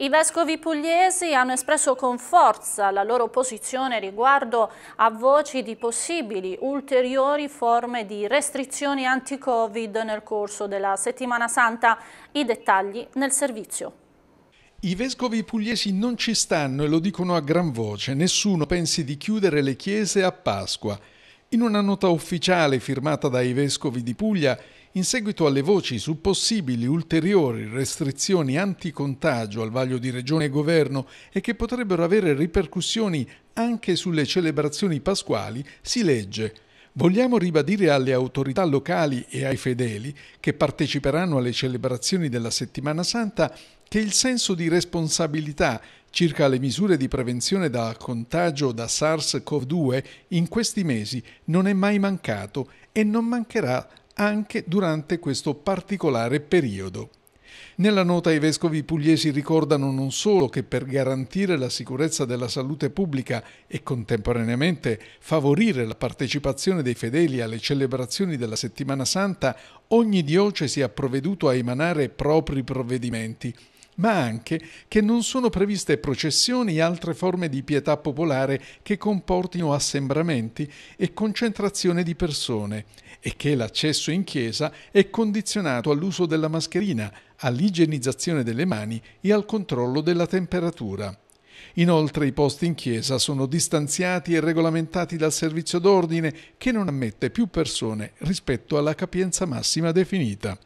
I vescovi pugliesi hanno espresso con forza la loro posizione riguardo a voci di possibili ulteriori forme di restrizioni anti-Covid nel corso della settimana santa. I dettagli nel servizio. I vescovi pugliesi non ci stanno e lo dicono a gran voce. Nessuno pensi di chiudere le chiese a Pasqua. In una nota ufficiale firmata dai vescovi di Puglia, in seguito alle voci su possibili ulteriori restrizioni anticontagio al vaglio di Regione e Governo e che potrebbero avere ripercussioni anche sulle celebrazioni pasquali, si legge Vogliamo ribadire alle autorità locali e ai fedeli che parteciperanno alle celebrazioni della settimana santa che il senso di responsabilità circa le misure di prevenzione da contagio da SARS-CoV-2 in questi mesi non è mai mancato e non mancherà anche durante questo particolare periodo. Nella nota i vescovi pugliesi ricordano non solo che per garantire la sicurezza della salute pubblica e contemporaneamente favorire la partecipazione dei fedeli alle celebrazioni della settimana santa, ogni diocesi ha provveduto a emanare propri provvedimenti ma anche che non sono previste processioni e altre forme di pietà popolare che comportino assembramenti e concentrazione di persone e che l'accesso in chiesa è condizionato all'uso della mascherina, all'igienizzazione delle mani e al controllo della temperatura. Inoltre i posti in chiesa sono distanziati e regolamentati dal servizio d'ordine che non ammette più persone rispetto alla capienza massima definita.